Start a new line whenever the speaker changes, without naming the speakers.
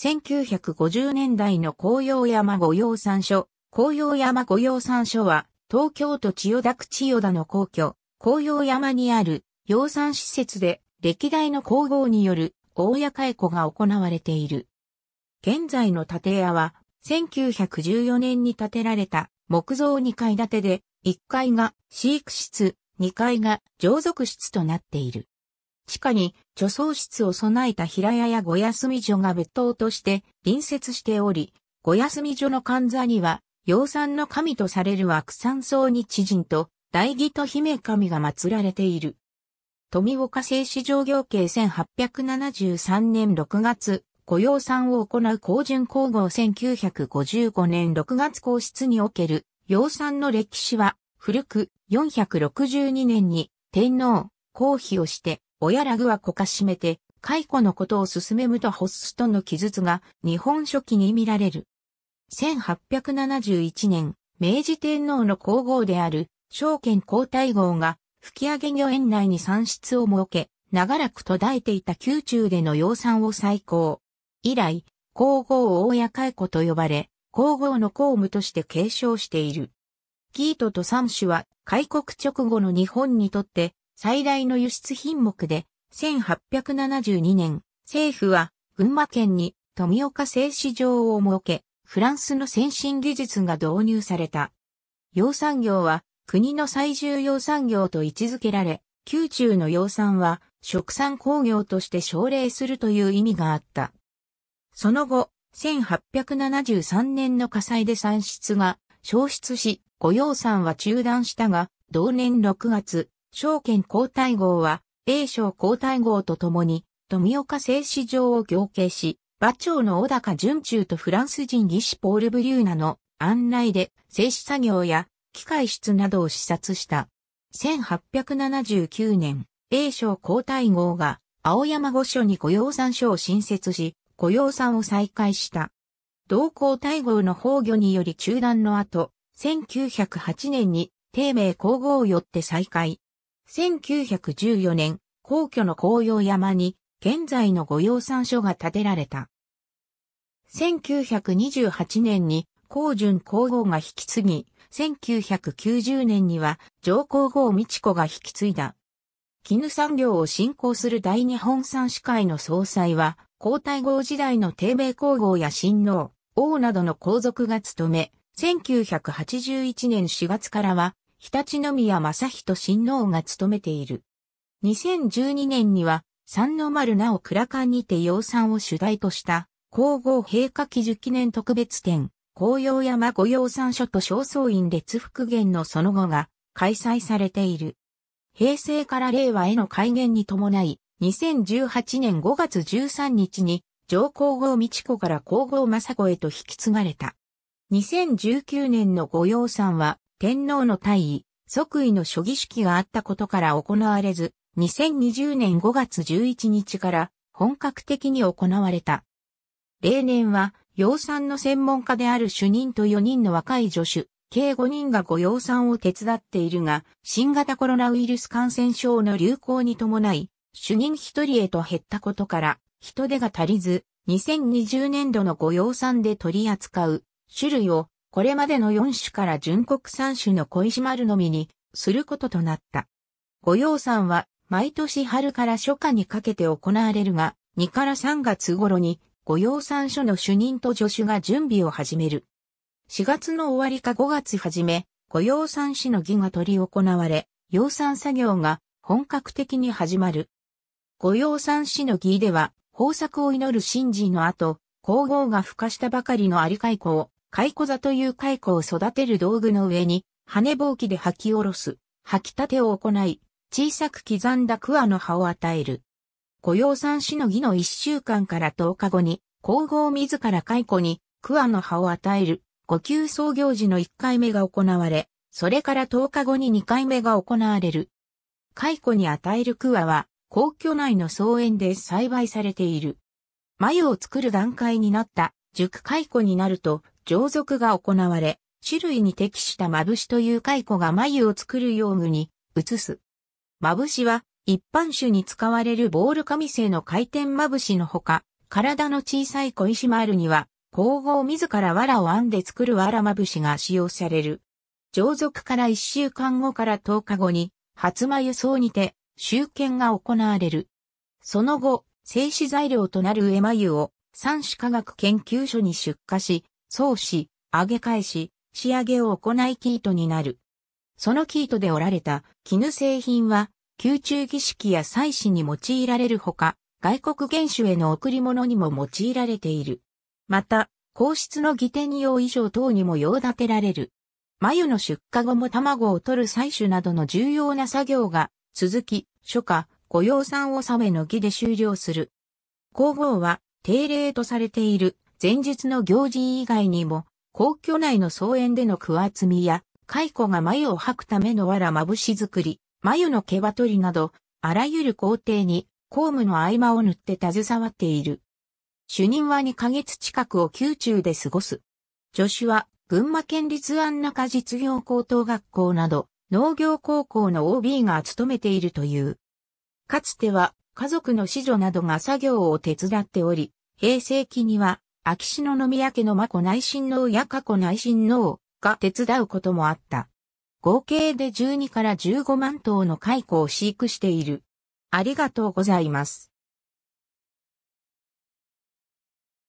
1950年代の紅葉山御用山所、紅葉山御用山所は、東京都千代田区千代田の皇居、紅葉山にある養蚕施設で、歴代の皇后による大屋解古が行われている。現在の建屋は、1914年に建てられた木造2階建てで、1階が飼育室、2階が常属室となっている。地下に貯蔵室を備えた平屋やご休み所が別当として隣接しており、ご休み所の神座には、養蚕の神とされる悪山草に知人と、大義と姫神が祀られている。富岡製糸場行計1873年6月、御養蚕を行う高順皇后1955年6月皇室における養蚕の歴史は、古く462年に天皇、皇妃をして、親ラグはこかしめて、雇のことを進めむとホスとの記述が日本書紀に見られる。1871年、明治天皇の皇后である、証券皇太后が、吹上御園内に産出を設け、長らく途絶えていた宮中での養蚕を再興。以来、皇后大解雇と呼ばれ、皇后の公務として継承している。ギートと三種は、開国直後の日本にとって、最大の輸出品目で、1872年、政府は群馬県に富岡製糸場を設け、フランスの先進技術が導入された。養蚕業は国の最重要産業と位置づけられ、宮中の養蚕は食産工業として奨励するという意味があった。その後、1873年の火災で産出が消失し、御養蚕は中断したが、同年6月、証券皇太后は、英将皇太后と共に、富岡製糸場を行経し、馬長の小高順中とフランス人技師ポール・ブリューナの案内で、製糸作業や機械室などを視察した。1879年、英将皇太后が青山御所に御用山所を新設し、御用山を再開した。同皇太后の崩御により中断の後、1908年に、帝名皇后をよって再開。1914年、皇居の紅葉山に、現在の御養蚕所が建てられた。1928年に、皇順皇后が引き継ぎ、1990年には上皇后美智子が引き継いだ。絹産業を振興する大日本産司会の総裁は、皇太后時代の帝米皇后や親王、王などの皇族が務め、1981年4月からは日立宮正人親王が務めている。2012年には、三の丸なお倉館にて養蚕を主題とした、皇后陛下記述記念特別展、紅葉山御養蚕所と正倉院列復元のその後が開催されている。平成から令和への改元に伴い、2018年5月13日に、上皇后美智子から皇后雅子へと引き継がれた。2019年の御養蚕は、天皇の退位、即位の諸儀式があったことから行われず、2020年5月11日から本格的に行われた。例年は、養蚕の専門家である主任と4人の若い助手、計5人がご養蚕を手伝っているが、新型コロナウイルス感染症の流行に伴い、主任1人へと減ったことから、人手が足りず、2020年度のご養蚕で取り扱う種類をこれまでの4種から純国3種の小石丸のみにすることとなった。御養産は毎年春から初夏にかけて行われるが、2から3月頃に御養産所の主任と助手が準備を始める。4月の終わりか5月初め、御養産士の儀が取り行われ、養産作業が本格的に始まる。御養産士の儀では、豊作を祈る神事の後、皇后が孵化したばかりの有りカイをカイコ座というカイコを育てる道具の上に、羽ぼうきで吐き下ろす、吐き立てを行い、小さく刻んだクワの葉を与える。雇用産しのぎの一週間から10日後に、皇后自らカイコにクワの葉を与える、呼級創業時の1回目が行われ、それから10日後に2回目が行われる。カイコに与えるクワは、皇居内の草園で栽培されている。眉を作る段階になった、熟コになると、上属が行われ、種類に適したまぶしという蚕が眉を作る用具に移す。まぶしは一般種に使われるボール紙製の回転まぶしのほか、体の小さい小石丸には、皇后自ら藁を編んで作る藁まぶしが使用される。上属から一週間後から10日後に、初眉草にて、集権が行われる。その後、静止材料となる上眉を、三種科学研究所に出荷し、創始、上げ返し、仕上げを行い生糸になる。その生糸で織られた絹製品は、宮中儀式や祭祀に用いられるほか、外国元首への贈り物にも用いられている。また、皇室の儀典用衣装等にも用立てられる。眉の出荷後も卵を取る採取などの重要な作業が、続き、初夏、御用産納めの儀で終了する。皇后は、定例とされている前日の行事以外にも、皇居内の草園での桑摘みや、蚕が眉を吐くための藁まぶし作り、眉の毛羽取りなど、あらゆる工程に公務の合間を塗って携わっている。主任は2ヶ月近くを宮中で過ごす。助手は群馬県立安中実業高等学校など農業高校の OB が務めているという。かつては家族の子女などが作業を手伝っており、平成期には秋篠宮家の眞子内親王や過去内親王が手伝うこともあった。合計で12から15万頭の蚕を飼育している。ありがとうございます。